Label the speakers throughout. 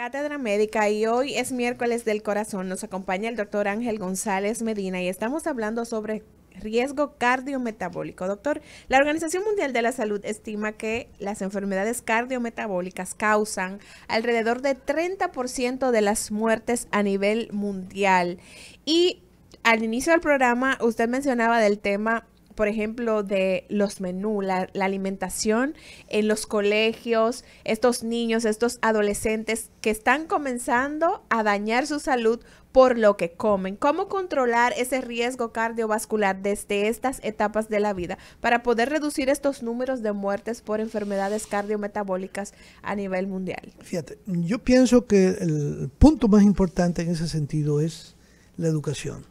Speaker 1: Cátedra Médica y hoy es miércoles del corazón. Nos acompaña el doctor Ángel González Medina y estamos hablando sobre riesgo cardiometabólico. Doctor, la Organización Mundial de la Salud estima que las enfermedades cardiometabólicas causan alrededor de 30% de las muertes a nivel mundial. Y al inicio del programa usted mencionaba del tema por ejemplo, de los menús, la, alimentación en los colegios, estos niños, estos adolescentes que están comenzando a dañar su salud por lo que comen. ¿Cómo controlar ese riesgo cardiovascular desde estas etapas de la vida para poder reducir estos números de muertes por enfermedades cardiometabólicas a nivel mundial?
Speaker 2: Fíjate, yo pienso que el punto más importante en ese sentido es la educación.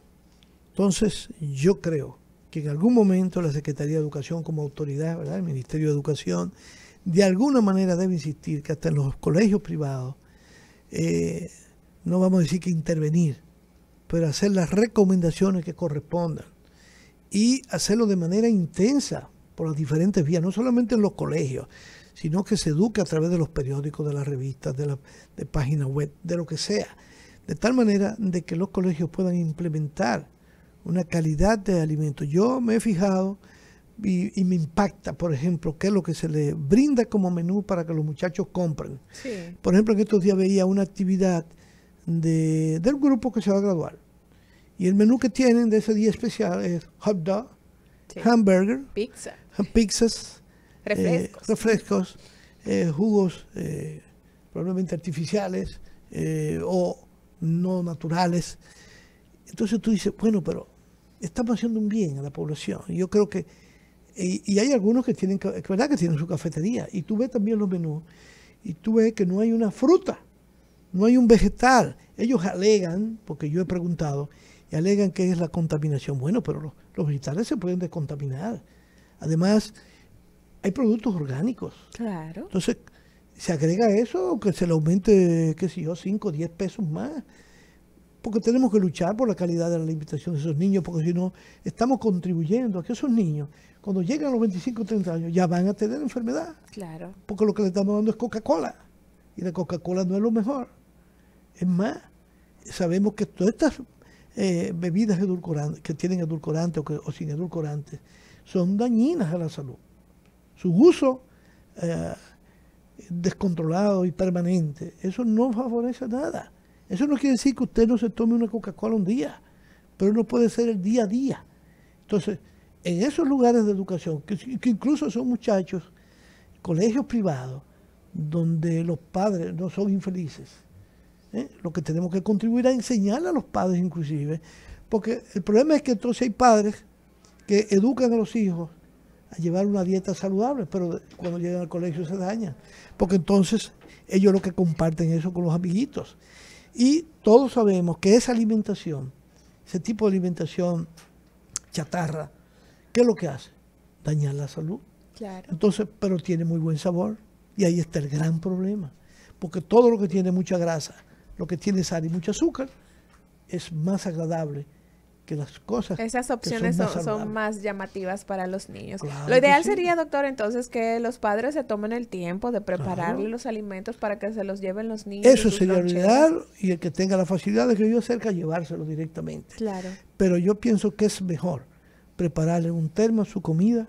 Speaker 2: Entonces, yo creo que en algún momento la Secretaría de Educación como autoridad, ¿verdad? el Ministerio de Educación, de alguna manera debe insistir que hasta en los colegios privados, eh, no vamos a decir que intervenir, pero hacer las recomendaciones que correspondan y hacerlo de manera intensa por las diferentes vías, no solamente en los colegios, sino que se eduque a través de los periódicos, de las revistas, de, la, de páginas web, de lo que sea, de tal manera de que los colegios puedan implementar una calidad de alimento. Yo me he fijado y, me impacta, por ejemplo, qué es lo que se le brinda como menú para que los muchachos compren. Por ejemplo, que estos días veía una actividad del grupo que se va a graduar. Y el menú que tienen de ese día especial es hot dog, hamburger, Pizza. pizzas, eh, refrescos, eh, jugos eh, probablemente artificiales o no naturales. Entonces tú dices, bueno, pero estamos haciendo un bien a la población. Yo creo que, y, hay algunos que tienen, es verdad que tienen su cafetería, y tú ves también los menús, y tú ves que no hay una fruta, no hay un vegetal. Ellos alegan, porque yo he preguntado, y alegan que es la contaminación. Bueno, pero los, vegetales se pueden descontaminar. Además, hay productos orgánicos. Claro. Entonces, se agrega eso, o que se le aumente, qué sé yo, 5 o 10 pesos más porque tenemos que luchar por la calidad de la alimentación de esos niños, porque si no, estamos contribuyendo a que esos niños, cuando lleguen a los 25 o 30 años, ya van a tener enfermedad. Claro. Porque lo que le estamos dando es Coca-Cola. Y la Coca-Cola no es lo mejor. Es más, sabemos que todas estas eh, bebidas edulcorantes, que tienen edulcorantes o, sin edulcorantes, son dañinas a la salud. Su uso eh, descontrolado y permanente, eso no favorece nada eso no quiere decir que usted no se tome una Coca-Cola un día, pero no puede ser el día a día. Entonces, en esos lugares de educación, que, incluso son muchachos, colegios privados, donde los padres no son infelices, ¿eh? lo que tenemos que contribuir a enseñar a los padres inclusive, porque el problema es que entonces hay padres que educan a los hijos a llevar una dieta saludable, pero cuando llegan al colegio se dañan, porque entonces ellos lo que comparten eso con los amiguitos. Y todos sabemos que esa alimentación, ese tipo de alimentación chatarra, ¿qué es lo que hace? Dañar la salud. Claro. Entonces, pero tiene muy buen sabor. Y ahí está el gran problema. Porque todo lo que tiene mucha grasa, lo que tiene sal y mucho azúcar, es más agradable que las
Speaker 1: cosas. Esas opciones son, más, llamativas para los niños. lo ideal sería, doctor, entonces que los padres se tomen el tiempo de prepararle los alimentos para que se los lleven los niños. Eso
Speaker 2: sería lo ideal y el que tenga la facilidad de que yo cerca llevárselo directamente. Claro. Pero yo pienso que es mejor prepararle un termo, su comida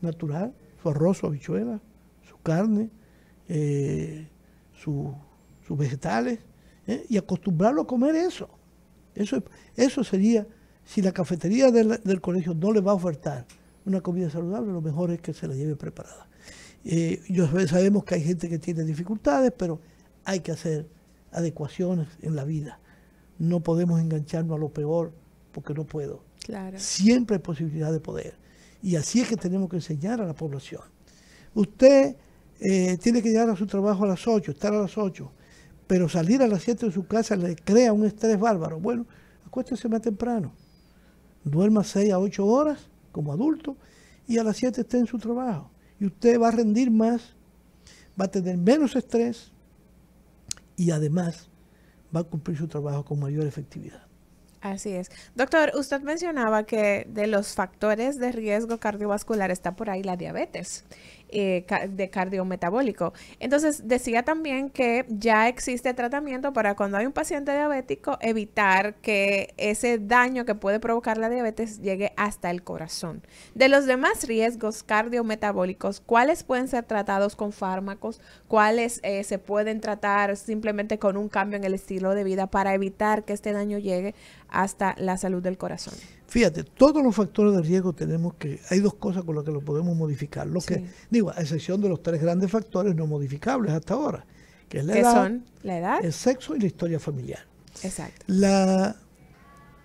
Speaker 2: natural, su arroz, su habichuela, su carne, eh, su, sus vegetales, ¿eh? y acostumbrarlo a comer eso. Eso, eso sería si la cafetería del, colegio no le va a ofertar una comida saludable, lo mejor es que se la lleve preparada. Eh, yo sabemos que hay gente que tiene dificultades, pero hay que hacer adecuaciones en la vida. No podemos engancharnos a lo peor porque no puedo. Claro. Siempre hay posibilidad de poder. Y así es que tenemos que enseñar a la población. Usted eh, tiene que llegar a su trabajo a las 8, estar a las 8, pero salir a las 7 de su casa le crea un estrés bárbaro. Bueno, acuéstese más temprano duerma 6 a 8 horas como adulto y a las 7 esté en su trabajo. Y usted va a rendir más, va a tener menos estrés y además va a cumplir su trabajo con mayor efectividad.
Speaker 1: Así es. Doctor, usted mencionaba que de los factores de riesgo cardiovascular está por ahí la diabetes. Eh, de cardiometabólico. Entonces, decía también que ya existe tratamiento para cuando hay un paciente diabético evitar que ese daño que puede provocar la diabetes llegue hasta el corazón. De los demás riesgos cardiometabólicos, ¿cuáles pueden ser tratados con fármacos? ¿Cuáles eh, se pueden tratar simplemente con un cambio en el estilo de vida para evitar que este daño llegue hasta la salud del corazón?
Speaker 2: Fíjate, todos los factores de riesgo tenemos que, hay dos cosas con las que lo podemos modificar. Lo que, digo, a excepción de los tres grandes factores no modificables hasta ahora, que es la edad, son? la edad, el sexo y la historia familiar. Exacto. La,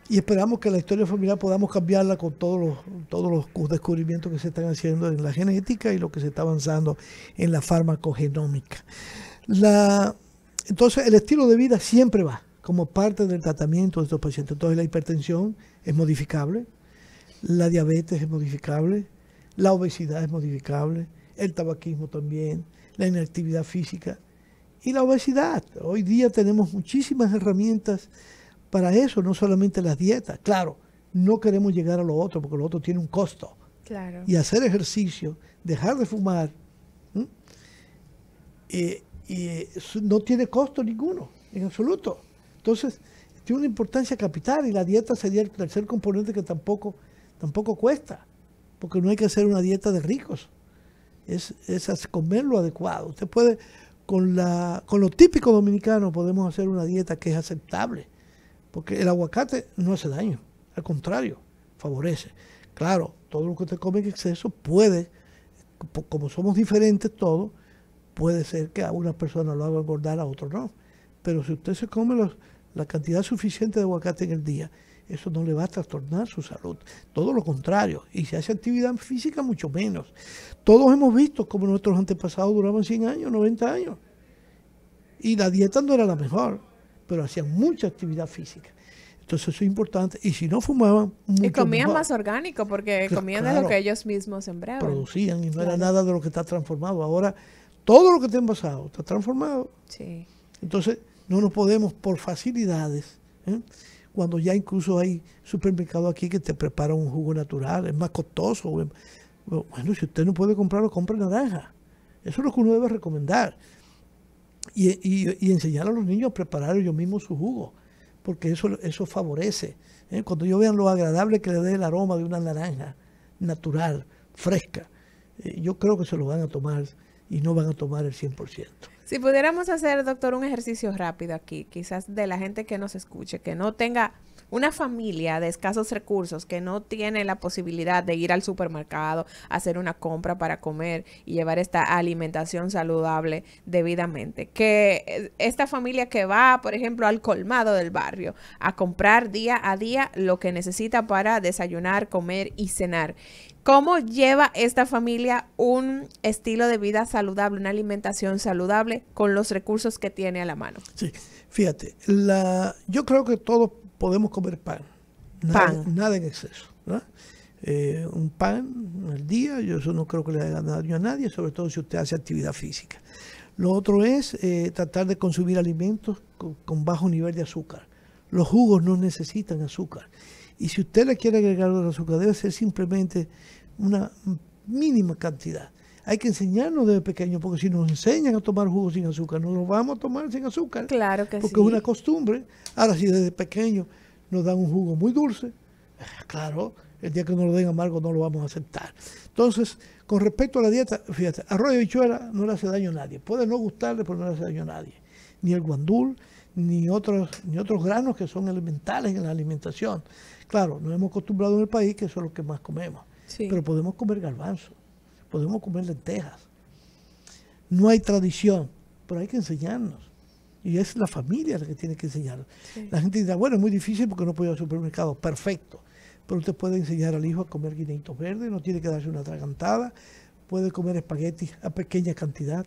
Speaker 2: y esperamos que la historia familiar podamos cambiarla con todos los, todos los descubrimientos que se están haciendo en la genética y lo que se está avanzando en la farmacogenómica. La, entonces, el estilo de vida siempre va como parte del tratamiento de estos pacientes. Entonces la hipertensión es modificable, la diabetes es modificable, la obesidad es modificable, el tabaquismo también, la inactividad física y la obesidad. Hoy día tenemos muchísimas herramientas para eso, no solamente las dietas. Claro, no queremos llegar a lo otro porque lo otro tiene un costo. Claro. Y hacer ejercicio, dejar de fumar, eh, no tiene costo ninguno, en absoluto. Entonces, tiene una importancia capital y la dieta sería el tercer componente que tampoco, tampoco cuesta, porque no hay que hacer una dieta de ricos. Es, es comer lo adecuado. Usted puede, con, la, con lo típico dominicano, podemos hacer una dieta que es aceptable, porque el aguacate no hace daño, al contrario, favorece. Claro, todo lo que usted come en exceso puede, como somos diferentes todos, puede ser que a una persona lo haga engordar, a otro no. Pero si usted se come los, la cantidad suficiente de aguacate en el día, eso no le va a trastornar su salud. Todo lo contrario. Y si hace actividad física, mucho menos. Todos hemos visto cómo nuestros antepasados duraban 100 años, 90 años. Y la dieta no era la mejor, pero hacían mucha actividad física. Entonces eso es importante. Y si no fumaban...
Speaker 1: Mucho y comían más orgánico porque comían de lo que ellos mismos sembraban.
Speaker 2: Producían y no era nada de lo que está transformado. Ahora todo lo que está pasado está transformado. Sí. Entonces no nos podemos por facilidades. ¿eh? Cuando ya incluso hay supermercados aquí que te preparan un jugo natural, es más costoso. Bueno, si usted no puede comprarlo, compre naranja. Eso es lo que uno debe recomendar. Y, enseñar a los niños a preparar ellos mismos su jugo, porque eso, eso favorece. ¿eh? Cuando ellos vean lo agradable que le dé el aroma de una naranja natural, fresca, eh, yo creo que se lo van a tomar y no van a tomar el 100%.
Speaker 1: Si pudiéramos hacer, doctor, un ejercicio rápido aquí, quizás de la gente que nos escuche, que no tenga una familia de escasos recursos que no tiene la posibilidad de ir al supermercado, hacer una compra para comer y llevar esta alimentación saludable debidamente. Que eh, esta familia que va, por ejemplo, al colmado del barrio a comprar día a día lo que necesita para desayunar, comer y cenar. ¿Cómo lleva esta familia un estilo de vida saludable, una alimentación saludable con los recursos que tiene a la mano? Sí,
Speaker 2: fíjate, la, yo creo que todos podemos comer pan. Nada, nada en exceso. Eh, un pan al día, yo eso no creo que le haga daño a nadie, sobre todo si usted hace actividad física. Lo otro es eh, tratar de consumir alimentos con, bajo nivel de azúcar. Los jugos no necesitan azúcar. Y si usted le quiere agregar azúcar, debe ser simplemente una mínima cantidad hay que enseñarnos desde pequeños, porque si nos enseñan a tomar jugo sin azúcar, no lo vamos a tomar sin azúcar.
Speaker 1: Claro que porque sí. Porque es una
Speaker 2: costumbre. Ahora, si desde pequeño nos dan un jugo muy dulce, eh, claro, el día que nos lo den amargo no lo vamos a aceptar. Entonces, con respecto a la dieta, fíjate, arroz y bichuela no le hace daño a nadie. Puede no gustarle, pero no le hace daño a nadie. Ni el guandul, ni otros, ni otros granos que son elementales en la alimentación. Claro, nos hemos acostumbrado en el país que eso es lo que más comemos. Pero podemos comer garbanzo, podemos comer lentejas. No hay tradición, pero hay que enseñarnos. Y es la familia la que tiene que enseñar. La gente dirá, bueno, es muy difícil porque no puede ir al supermercado. Perfecto. Pero usted puede enseñar al hijo a comer guineitos verdes, no tiene que darse una tragantada, puede comer espaguetis a pequeña cantidad,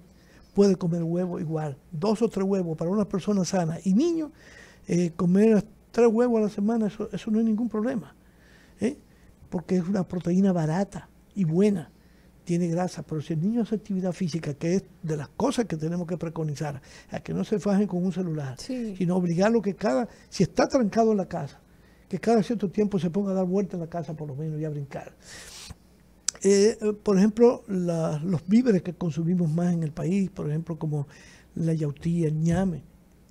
Speaker 2: puede comer huevo igual, dos o tres huevos para una persona sana. Y niño, eh, comer tres huevos a la semana, eso, no es ningún problema. ¿eh? Porque es una proteína barata y buena tiene grasa, pero si el niño hace actividad física, que es de las cosas que tenemos que preconizar, a que no se fajen con un celular, sino obligarlo que cada, si está trancado en la casa, que cada cierto tiempo se ponga a dar vuelta en la casa por lo menos y a brincar. Eh, eh, por ejemplo, los víveres que consumimos más en el país, por ejemplo, como la yautía, el ñame,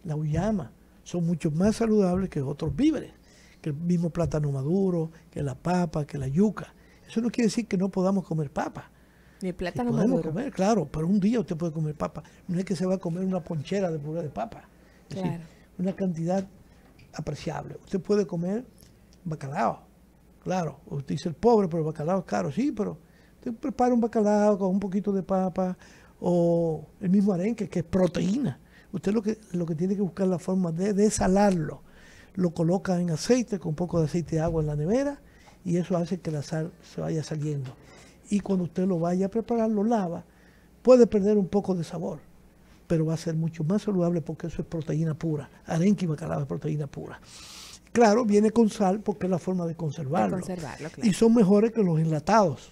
Speaker 2: la uyama, son mucho más saludables que otros víveres, que el mismo plátano maduro, que la papa, que la yuca. Eso no quiere decir que no podamos comer papa,
Speaker 1: ni plátano podemos comer,
Speaker 2: claro, pero un día usted puede comer papa. No es que se va a comer una ponchera de pura de papa. Es una cantidad apreciable. Usted puede comer bacalao, claro. Usted dice el pobre, pero el bacalao es caro. Sí, pero usted prepara un bacalao con un poquito de papa o el mismo arenque, que es proteína. Usted lo que, lo que tiene que buscar la forma de desalarlo. Lo coloca en aceite, con un poco de aceite de agua en la nevera, y eso hace que la sal se vaya saliendo y cuando usted lo vaya a preparar, lo lava, puede perder un poco de sabor, pero va a ser mucho más saludable porque eso es proteína pura. Arenque y bacalao es proteína pura. Claro, viene con sal porque es la forma de conservarlo. Y son mejores que los enlatados.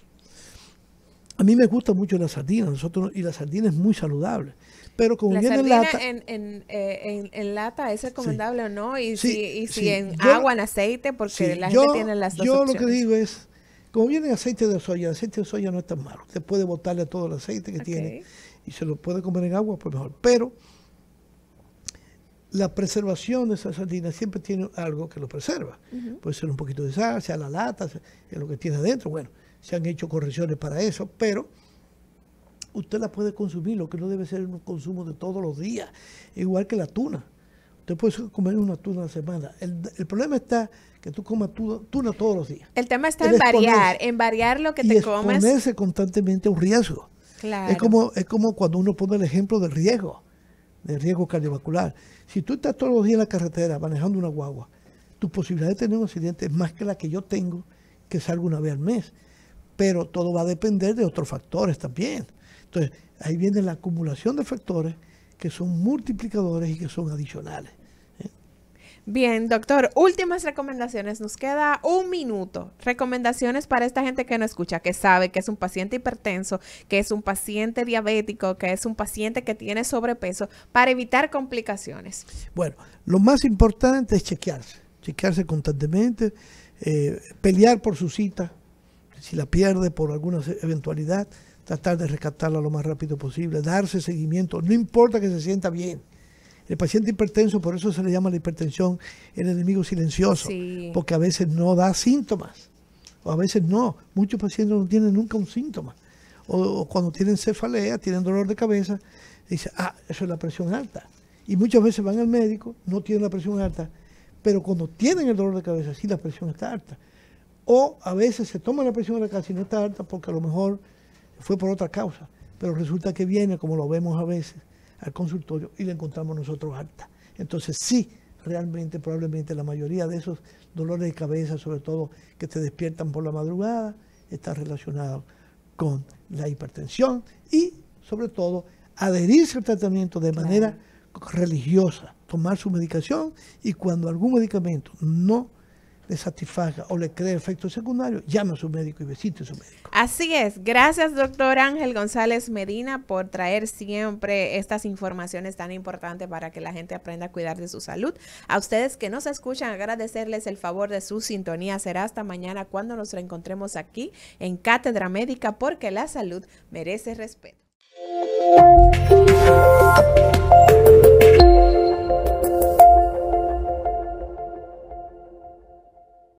Speaker 2: A mí me gusta mucho la sardina, nosotros y la sardina es muy saludable. Pero como viene en lata.
Speaker 1: En, eh, en, en, lata es recomendable o no, y si, en agua, en aceite, porque la gente tiene las dos. Yo lo que digo
Speaker 2: es: como viene aceite de soya, el aceite de soya no es tan malo. Usted puede botarle todo el aceite que tiene y se lo puede comer en agua, pues mejor. Pero la preservación de esa sardina siempre tiene algo que lo preserva. Puede ser un poquito de sal, sea la lata, sea lo que tiene adentro. Bueno, se han hecho correcciones para eso, pero usted la puede consumir, lo que no debe ser un consumo de todos los días, igual que la tuna te puedes comer una tuna a la semana. El, problema está que tú comas tuna, tuna todos los días.
Speaker 1: El tema está en variar, en variar lo que y te comes.
Speaker 2: constantemente un riesgo.
Speaker 1: Claro. Es, como,
Speaker 2: es como cuando uno pone el ejemplo del riesgo, del riesgo cardiovascular. Si tú estás todos los días en la carretera manejando una guagua, tu posibilidad de tener un accidente es más que la que yo tengo, que salgo una vez al mes. Pero todo va a depender de otros factores también. Entonces, ahí viene la acumulación de factores que son multiplicadores y que son adicionales.
Speaker 1: Bien, doctor, últimas recomendaciones. Nos queda un minuto. Recomendaciones para esta gente que no escucha, que sabe que es un paciente hipertenso, que es un paciente diabético, que es un paciente que tiene sobrepeso, para evitar complicaciones.
Speaker 2: Bueno, lo más importante es chequearse, chequearse constantemente, eh, pelear por su cita, si la pierde por alguna eventualidad, tratar de rescatarla lo más rápido posible, darse seguimiento, no importa que se sienta bien el paciente hipertenso, por eso se le llama la hipertensión el enemigo silencioso, porque a veces no da síntomas, o a veces no. Muchos pacientes no tienen nunca un síntoma. O, cuando tienen cefalea, tienen dolor de cabeza, dice, ah, eso es la presión alta. Y muchas veces van al médico, no tienen la presión alta, pero cuando tienen el dolor de cabeza, sí la presión está alta. O a veces se toma la presión de la casa y no está alta porque a lo mejor fue por otra causa, pero resulta que viene, como lo vemos a veces, al consultorio y le encontramos nosotros alta. Entonces sí, realmente probablemente la mayoría de esos dolores de cabeza, sobre todo que te despiertan por la madrugada, está relacionado con la hipertensión y sobre todo adherirse al tratamiento de manera religiosa, tomar su medicación y cuando algún medicamento no le satisfaga o le cree efecto secundario, llame a su médico y visite a su médico.
Speaker 1: Así es. Gracias, doctor Ángel González Medina, por traer siempre estas informaciones tan importantes para que la gente aprenda a cuidar de su salud. A ustedes que nos escuchan, agradecerles el favor de su sintonía. Será hasta mañana cuando nos reencontremos aquí en Cátedra Médica, porque la salud merece respeto.